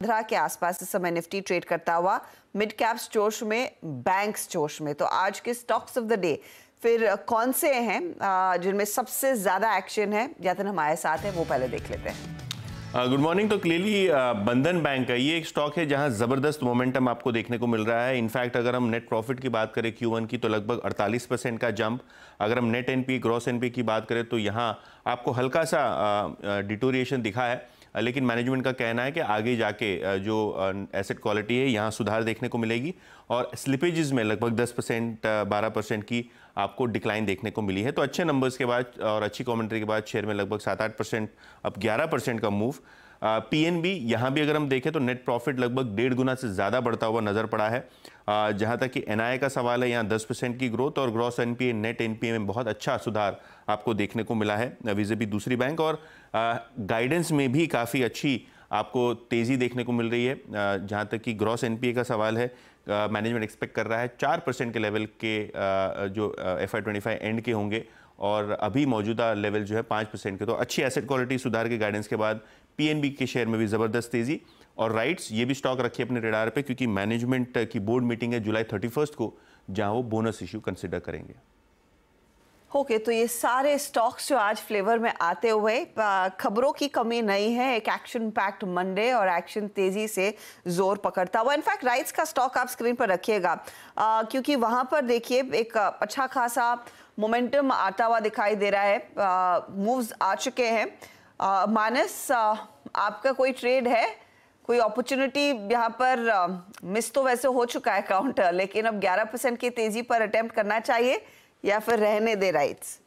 पंद्रह के आसपास इस समय निफ्टी ट्रेड करता हुआ मिड कैप्स जोश में बैंक्स जोश में तो आज के स्टॉक्स ऑफ द डे फिर कौन से हैं जिनमें सबसे ज़्यादा एक्शन है यातन हमारे साथ है वो पहले देख लेते हैं गुड मॉर्निंग तो क्लियरली बंधन बैंक है ये एक स्टॉक है जहां ज़बरदस्त मोमेंटम आपको देखने को मिल रहा है इनफैक्ट अगर हम नेट प्रॉफिट की बात करें क्यू की तो लगभग 48 परसेंट का जंप अगर हम नेट एनपी ग्रॉस एनपी की बात करें तो यहाँ आपको हल्का सा डिटोरिएशन दिखा है लेकिन मैनेजमेंट का कहना है कि आगे जाके जो एसेट क्वालिटी है यहाँ सुधार देखने को मिलेगी और स्लिपेजेस में लगभग 10 परसेंट बारह परसेंट की आपको डिक्लाइन देखने को मिली है तो अच्छे नंबर्स के बाद और अच्छी कॉमेंट्री के बाद शेयर में लगभग सात आठ परसेंट अब ग्यारह परसेंट का मूव पीएनबी यहाँ भी अगर हम देखें तो नेट प्रॉफिट लगभग डेढ़ गुना से ज़्यादा बढ़ता हुआ नज़र पड़ा है जहाँ तक कि एनआईए का सवाल है यहाँ 10 परसेंट की ग्रोथ और ग्रॉस एनपीए नेट एनपीए में बहुत अच्छा सुधार आपको देखने को मिला है भी दूसरी बैंक और गाइडेंस में भी काफ़ी अच्छी आपको तेज़ी देखने को मिल रही है जहाँ तक कि ग्रॉस एनपीए का सवाल है मैनेजमेंट एक्सपेक्ट कर रहा है चार परसेंट के लेवल के जो F I twenty five and के होंगे और अभी मौजूदा लेवल जो है पाँच परसेंट के तो अच्छी एसेट क्वालिटी सुधार के गाइडेंस के बाद पीएनबी के शेयर में भी ज़बरदस्त तेज़ी और राइट्स ये भी स्टॉक रखे अपने रेडार पे क्योंकि मैनेजमेंट uh, की बोर्ड मीटिंग है जुलाई थर्टी को जहां वो बोनस इश्यू कंसिडर करेंगे ओके okay, तो ये सारे स्टॉक्स जो आज फ्लेवर में आते हुए uh, खबरों की कमी नहीं है एक एक्शन पैक्ट मंडे और एक्शन तेजी से जोर पकड़ता हुआ इनफैक्ट राइट्स का स्टॉक आप स्क्रीन पर रखिएगा uh, क्योंकि वहां पर देखिए एक अच्छा खासा मोमेंटम आता हुआ दिखाई दे रहा है मूव्स आ चुके हैं आ, मानस आ, आपका कोई ट्रेड है कोई अपॉर्चुनिटी यहाँ पर आ, मिस तो वैसे हो चुका है काउंटर लेकिन अब 11 परसेंट की तेजी पर अटेम्प्ट करना चाहिए या फिर रहने दे राइट्स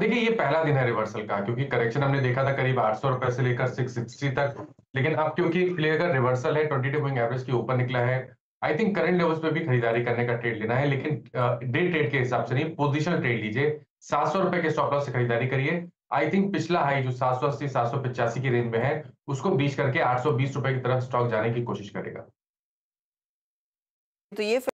देखिए ये पहला दिन है रिवर्सल का क्योंकि करेक्शन हमने देखा था करीब आठ सौ रुपए से लेकर सिक्स तक लेकिन अब क्योंकि प्लेयर रिवर्सल है ट्वेंटी टू मूविंग एवरेज के ऊपर निकला है आई थिंक करंट लेवल्स पे भी खरीदारी करने का ट्रेड लेना है लेकिन डे ट्रेड के हिसाब से नहीं पोजिशन ट्रेड लीजिए सात सौ रुपए के स्टॉप लॉस से खरीदारी करिए आई थिंक पिछला हाई जो सात सौ अस्सी सात सौ पिचासी की रेंज में है उसको बीच करके आठ सौ बीस रुपए की तरफ स्टॉक जाने की कोशिश करेगा तो ये